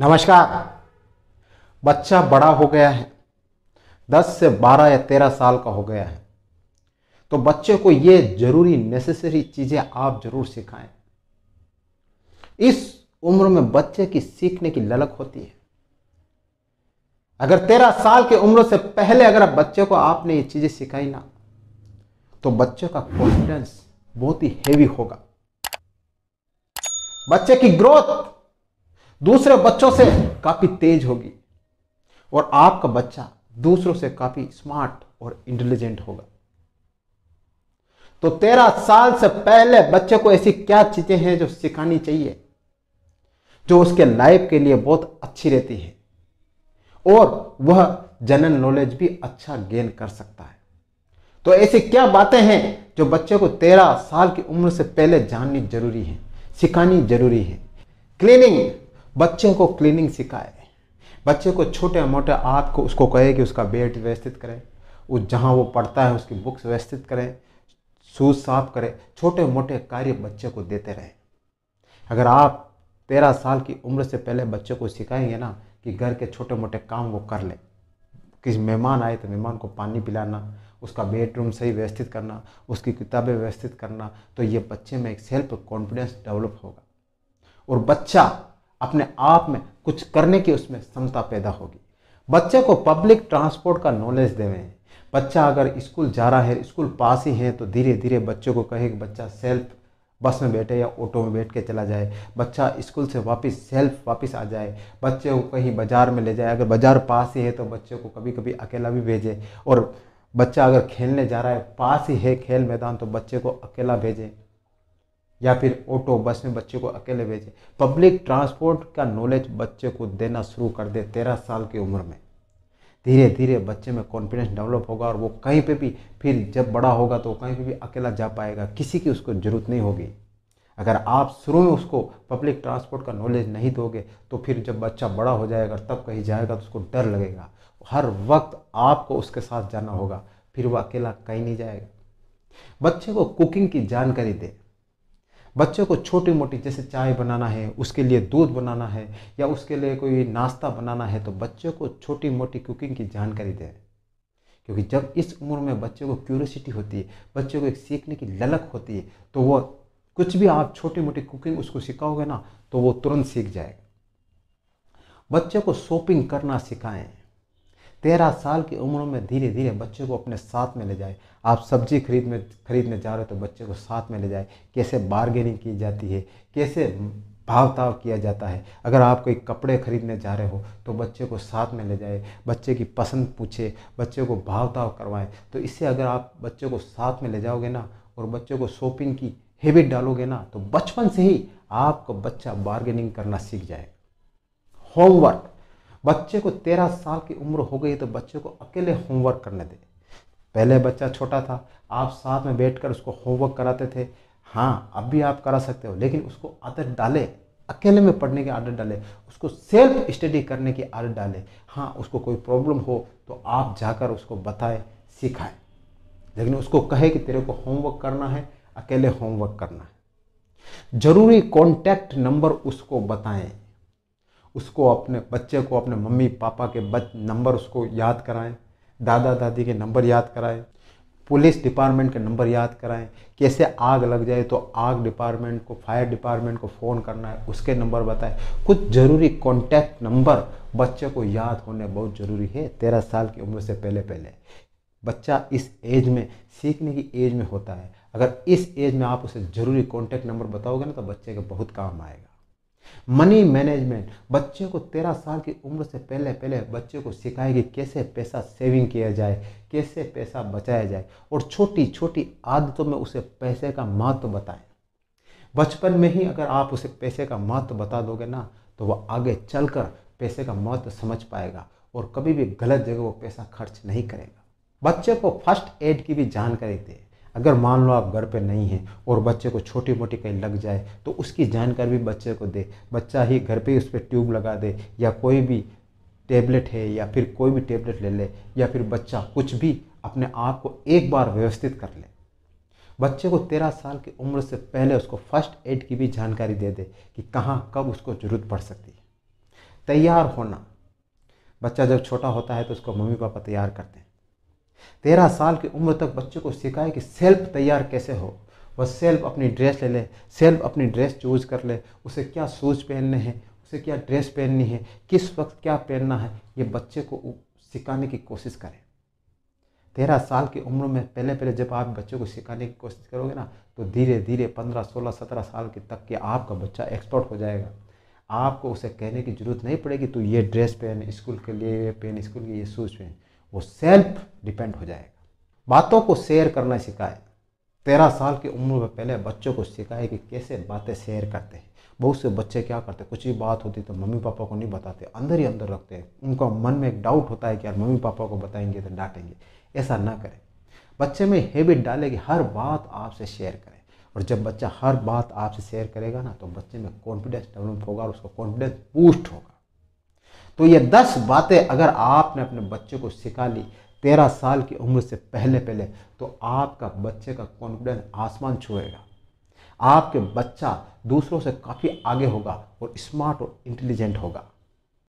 नमस्कार बच्चा बड़ा हो गया है दस से बारह या तेरह साल का हो गया है तो बच्चे को ये जरूरी नेसेसरी चीज़ें आप जरूर सिखाएं इस उम्र में बच्चे की सीखने की ललक होती है अगर तेरह साल की उम्र से पहले अगर आप बच्चे को आपने ये चीज़ें सिखाई ना तो बच्चे का कॉन्फिडेंस बहुत ही हेवी होगा बच्चे की ग्रोथ दूसरे बच्चों से काफी तेज होगी और आपका बच्चा दूसरों से काफी स्मार्ट और इंटेलिजेंट होगा तो तेरह साल से पहले बच्चे को ऐसी क्या चीजें हैं जो सिखानी चाहिए जो उसके लाइफ के लिए बहुत अच्छी रहती है और वह जनरल नॉलेज भी अच्छा गेन कर सकता है तो ऐसी क्या बातें हैं जो बच्चे को तेरह साल की उम्र से पहले जाननी जरूरी है सिखानी जरूरी है क्लीनिंग बच्चे को क्लीनिंग सिखाए बच्चे को छोटे मोटे आप को उसको कहे कि उसका बेड व्यवस्थित करें वो जहाँ वो पढ़ता है उसकी बुक्स व्यवस्थित करें शूज साफ करें छोटे मोटे कार्य बच्चे को देते रहें अगर आप तेरह साल की उम्र से पहले बच्चे को सिखाएंगे ना कि घर के छोटे मोटे काम वो कर ले किसी मेहमान आए तो मेहमान को पानी पिलाना उसका बेडरूम सही व्यवस्थित करना उसकी किताबें व्यवस्थित करना तो ये बच्चे में एक सेल्फ कॉन्फिडेंस डेवलप होगा और बच्चा अपने आप में कुछ करने की उसमें क्षमता पैदा होगी बच्चे को पब्लिक ट्रांसपोर्ट का नॉलेज देवें बच्चा अगर स्कूल जा रहा है स्कूल पास ही है तो धीरे धीरे बच्चों को कहे कि बच्चा सेल्फ बस में बैठे या ऑटो में बैठ के चला जाए बच्चा स्कूल से वापस सेल्फ वापस आ जाए बच्चे को कहीं बाज़ार में ले जाए अगर बाज़ार पास ही है तो बच्चे को कभी कभी अकेला भी भेजे और बच्चा अगर खेलने जा रहा है पास ही है खेल मैदान तो बच्चे को अकेला भेजें या फिर ऑटो बस में बच्चे को अकेले भेजे पब्लिक ट्रांसपोर्ट का नॉलेज बच्चे को देना शुरू कर दे तेरह साल की उम्र में धीरे धीरे बच्चे में कॉन्फिडेंस डेवलप होगा और वो कहीं पे भी फिर जब बड़ा होगा तो कहीं पे भी अकेला जा पाएगा किसी की उसको ज़रूरत नहीं होगी अगर आप शुरू में उसको पब्लिक ट्रांसपोर्ट का नॉलेज नहीं दोगे तो फिर जब बच्चा बड़ा हो जाएगा तब कहीं जाएगा तो उसको डर लगेगा हर वक्त आपको उसके साथ जाना होगा फिर वह अकेला कहीं नहीं जाएगा बच्चे को कुकिंग की जानकारी दें बच्चों को छोटी मोटी जैसे चाय बनाना है उसके लिए दूध बनाना है या उसके लिए कोई नाश्ता बनाना है तो बच्चों को छोटी मोटी कुकिंग की जानकारी दें क्योंकि जब इस उम्र में बच्चों को क्यूरोसिटी होती है बच्चों को एक सीखने की ललक होती है तो वो कुछ भी आप छोटी मोटी कुकिंग उसको सिखाओगे ना तो वो तुरंत सीख जाएगा बच्चों को शॉपिंग करना सिखाएं तेरह साल की उम्र में धीरे धीरे बच्चे को अपने साथ में ले जाए आप सब्जी खरीद में खरीदने जा रहे हो तो बच्चे को साथ में ले जाए कैसे बारगेनिंग की जाती है कैसे भावताव किया जाता है अगर आप कोई कपड़े खरीदने जा रहे हो तो बच्चे को साथ में ले जाए बच्चे की पसंद पूछे बच्चे को भावताव करवाएं तो इससे अगर आप बच्चे को साथ में ले जाओगे ना और बच्चों को शॉपिंग की हैबिट डालोगे ना तो बचपन से ही आपका बच्चा बार्गेनिंग करना सीख जाएगा होमवर्क बच्चे को तेरह साल की उम्र हो गई तो बच्चे को अकेले होमवर्क करने दें पहले बच्चा छोटा था आप साथ में बैठ उसको होमवर्क कराते थे हाँ अब भी आप करा सकते हो लेकिन उसको आदत डाले अकेले में पढ़ने की आदत डाले उसको सेल्फ स्टडी करने की आदत डाले हाँ उसको कोई प्रॉब्लम हो तो आप जाकर उसको बताएं सिखाएं लेकिन उसको कहे कि तेरे को होमवर्क करना है अकेले होमवर्क करना है जरूरी कॉन्टैक्ट नंबर उसको बताएं उसको अपने बच्चे को अपने मम्मी पापा के बच नंबर उसको याद कराएं दादा दादी के नंबर याद कराएं पुलिस डिपार्टमेंट के नंबर याद कराएं कैसे आग लग जाए तो आग डिपार्टमेंट को फायर डिपार्टमेंट को फ़ोन करना है उसके नंबर बताएं कुछ ज़रूरी कॉन्टैक्ट नंबर बच्चे को याद होने बहुत ज़रूरी है तेरह साल की उम्र से पहले पहले बच्चा इस एज में सीखने की एज में होता है अगर इस एज में आप उसे ज़रूरी कॉन्टैक्ट नंबर बताओगे ना तो बच्चे के बहुत काम आएगा मनी मैनेजमेंट बच्चे को तेरह साल की उम्र से पहले पहले बच्चे को सिखाए कि कैसे पैसा सेविंग किया जाए कैसे पैसा बचाया जाए और छोटी छोटी आदतों में उसे पैसे का महत्व बताएं बचपन में ही अगर आप उसे पैसे का महत्व बता दोगे ना तो वह आगे चलकर पैसे का महत्व समझ पाएगा और कभी भी गलत जगह वो पैसा खर्च नहीं करेगा बच्चे को फर्स्ट एड की भी जानकारी दें अगर मान लो आप घर पे नहीं हैं और बच्चे को छोटी मोटी कहीं लग जाए तो उसकी जानकारी भी बच्चे को दे बच्चा ही घर पे उस पर ट्यूब लगा दे या कोई भी टेबलेट है या फिर कोई भी टेबलेट ले ले या फिर बच्चा कुछ भी अपने आप को एक बार व्यवस्थित कर ले बच्चे को तेरह साल की उम्र से पहले उसको फर्स्ट एड की भी जानकारी दे दे कि कहाँ कब उसको ज़रूरत पड़ सकती है तैयार होना बच्चा जब छोटा होता है तो उसको मम्मी पापा तैयार करते हैं तेरह साल की उम्र तक बच्चे को सिखाए कि सेल्फ तैयार कैसे हो वह सेल्फ अपनी ड्रेस ले ले सेल्फ अपनी ड्रेस चूज कर ले उसे क्या शूज़ पहनने हैं उसे क्या ड्रेस पहननी है किस वक्त क्या पहनना है ये बच्चे को सिखाने की कोशिश करें तेरह साल की उम्र में पहले पहले जब आप बच्चों को सिखाने की कोशिश करोगे ना तो धीरे धीरे पंद्रह सोलह सत्रह साल के तक के आपका बच्चा एक्सपर्ट हो जाएगा आपको उसे कहने की ज़रूरत नहीं पड़ेगी तो ये ड्रेस पहन स्कूल के लिए ये पहन स्कूल के ये शूज़ पहन वो सेल्फ डिपेंड हो जाएगा बातों को शेयर करना सिखाए तेरह साल की उम्र में पहले बच्चों को सिखाए कि कैसे बातें शेयर करते हैं बहुत से बच्चे क्या करते कुछ भी बात होती तो मम्मी पापा को नहीं बताते अंदर ही अंदर रखते हैं उनका मन में एक डाउट होता है कि यार मम्मी पापा को बताएंगे तो डांटेंगे ऐसा ना करें बच्चे में हैबिट डाले कि हर बात आपसे शेयर करें और जब बच्चा हर बात आपसे शेयर करेगा ना तो बच्चे में कॉन्फिडेंस डेवलप होगा और उसका कॉन्फिडेंस बूस्ट होगा तो ये दस बातें अगर आपने अपने बच्चे को सिखा ली तेरह साल की उम्र से पहले पहले तो आपका बच्चे का कॉन्फिडेंस आसमान छुएगा आपके बच्चा दूसरों से काफ़ी आगे होगा और स्मार्ट और इंटेलिजेंट होगा